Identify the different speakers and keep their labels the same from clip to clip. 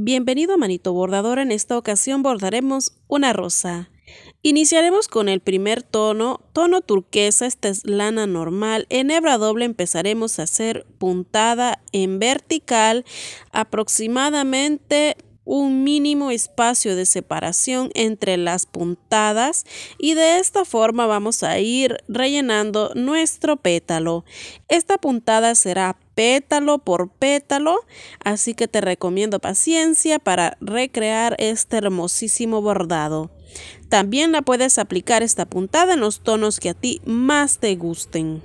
Speaker 1: Bienvenido a Manito Bordador, en esta ocasión bordaremos una rosa. Iniciaremos con el primer tono, tono turquesa, esta es lana normal, en hebra doble empezaremos a hacer puntada en vertical aproximadamente un mínimo espacio de separación entre las puntadas y de esta forma vamos a ir rellenando nuestro pétalo. Esta puntada será pétalo por pétalo, así que te recomiendo paciencia para recrear este hermosísimo bordado. También la puedes aplicar esta puntada en los tonos que a ti más te gusten.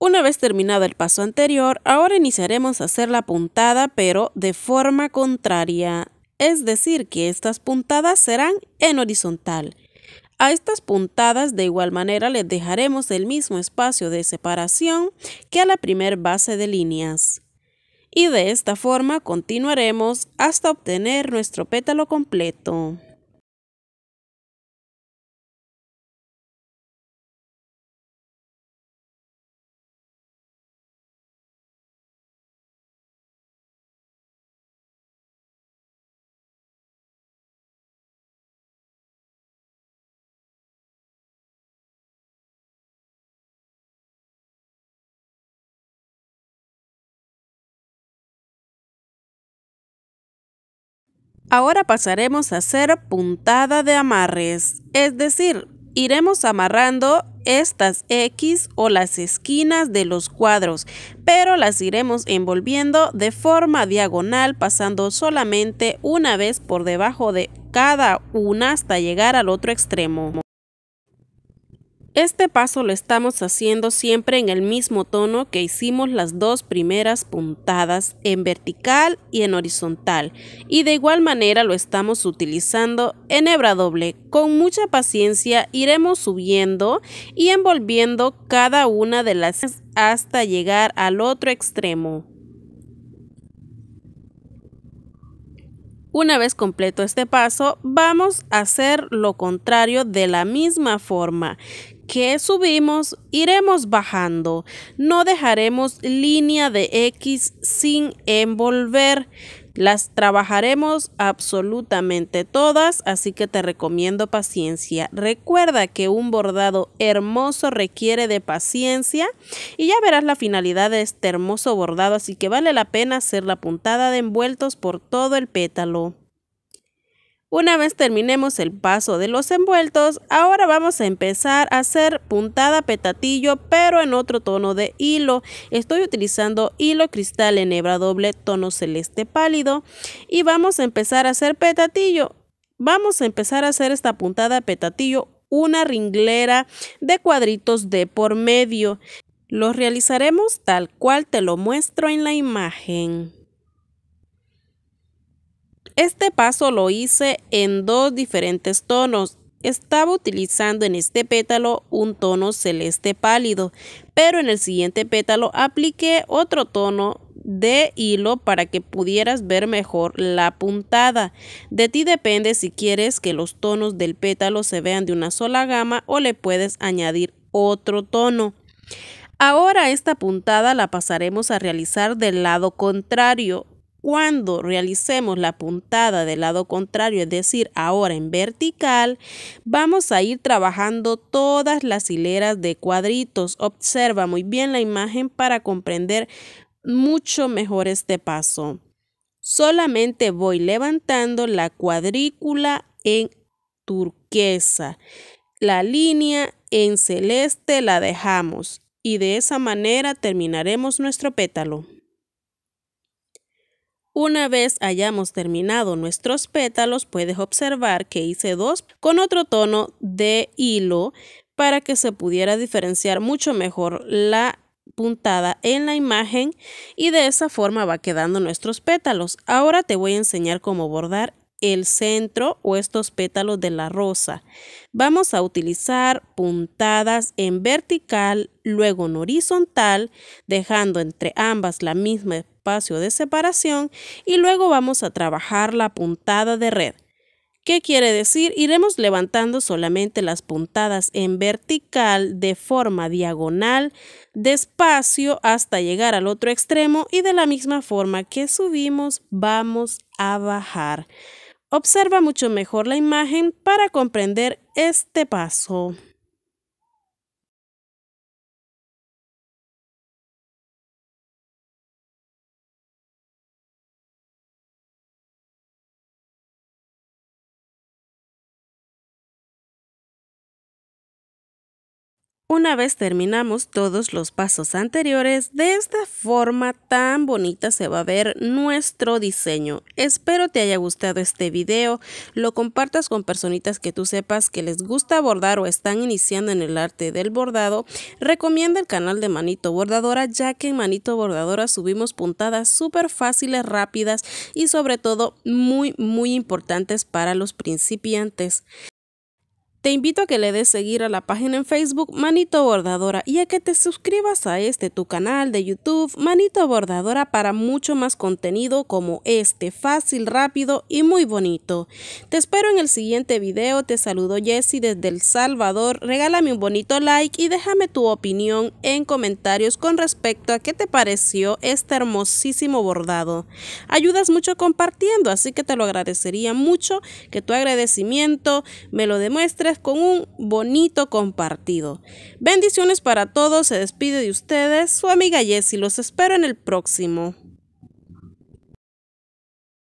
Speaker 1: Una vez terminado el paso anterior, ahora iniciaremos a hacer la puntada pero de forma contraria, es decir que estas puntadas serán en horizontal. A estas puntadas de igual manera les dejaremos el mismo espacio de separación que a la primer base de líneas. Y de esta forma continuaremos hasta obtener nuestro pétalo completo. Ahora pasaremos a hacer puntada de amarres, es decir, iremos amarrando estas X o las esquinas de los cuadros, pero las iremos envolviendo de forma diagonal pasando solamente una vez por debajo de cada una hasta llegar al otro extremo. Este paso lo estamos haciendo siempre en el mismo tono que hicimos las dos primeras puntadas en vertical y en horizontal y de igual manera lo estamos utilizando en hebra doble. Con mucha paciencia iremos subiendo y envolviendo cada una de las hasta llegar al otro extremo. Una vez completo este paso, vamos a hacer lo contrario de la misma forma que subimos, iremos bajando. No dejaremos línea de X sin envolver. Las trabajaremos absolutamente todas, así que te recomiendo paciencia. Recuerda que un bordado hermoso requiere de paciencia y ya verás la finalidad de este hermoso bordado, así que vale la pena hacer la puntada de envueltos por todo el pétalo. Una vez terminemos el paso de los envueltos, ahora vamos a empezar a hacer puntada petatillo pero en otro tono de hilo. Estoy utilizando hilo cristal en hebra doble tono celeste pálido y vamos a empezar a hacer petatillo. Vamos a empezar a hacer esta puntada petatillo una ringlera de cuadritos de por medio. Los realizaremos tal cual te lo muestro en la imagen. Este paso lo hice en dos diferentes tonos. Estaba utilizando en este pétalo un tono celeste pálido, pero en el siguiente pétalo apliqué otro tono de hilo para que pudieras ver mejor la puntada. De ti depende si quieres que los tonos del pétalo se vean de una sola gama o le puedes añadir otro tono. Ahora esta puntada la pasaremos a realizar del lado contrario cuando realicemos la puntada del lado contrario, es decir, ahora en vertical, vamos a ir trabajando todas las hileras de cuadritos. Observa muy bien la imagen para comprender mucho mejor este paso. Solamente voy levantando la cuadrícula en turquesa. La línea en celeste la dejamos y de esa manera terminaremos nuestro pétalo. Una vez hayamos terminado nuestros pétalos, puedes observar que hice dos con otro tono de hilo para que se pudiera diferenciar mucho mejor la puntada en la imagen y de esa forma va quedando nuestros pétalos. Ahora te voy a enseñar cómo bordar el centro o estos pétalos de la rosa. Vamos a utilizar puntadas en vertical, luego en horizontal, dejando entre ambas la misma espacio de separación y luego vamos a trabajar la puntada de red. ¿Qué quiere decir? Iremos levantando solamente las puntadas en vertical de forma diagonal, despacio hasta llegar al otro extremo y de la misma forma que subimos vamos a bajar. Observa mucho mejor la imagen para comprender este paso. Una vez terminamos todos los pasos anteriores, de esta forma tan bonita se va a ver nuestro diseño. Espero te haya gustado este video, lo compartas con personitas que tú sepas que les gusta bordar o están iniciando en el arte del bordado. Recomienda el canal de Manito Bordadora ya que en Manito Bordadora subimos puntadas súper fáciles, rápidas y sobre todo muy muy importantes para los principiantes. Te invito a que le des seguir a la página en Facebook Manito Bordadora y a que te suscribas a este tu canal de YouTube Manito Bordadora para mucho más contenido como este, fácil, rápido y muy bonito. Te espero en el siguiente video, te saludo Jessy desde El Salvador, regálame un bonito like y déjame tu opinión en comentarios con respecto a qué te pareció este hermosísimo bordado. Ayudas mucho compartiendo, así que te lo agradecería mucho que tu agradecimiento me lo demuestres con un bonito compartido. Bendiciones para todos, se despide de ustedes su amiga Jessie, los espero en el próximo.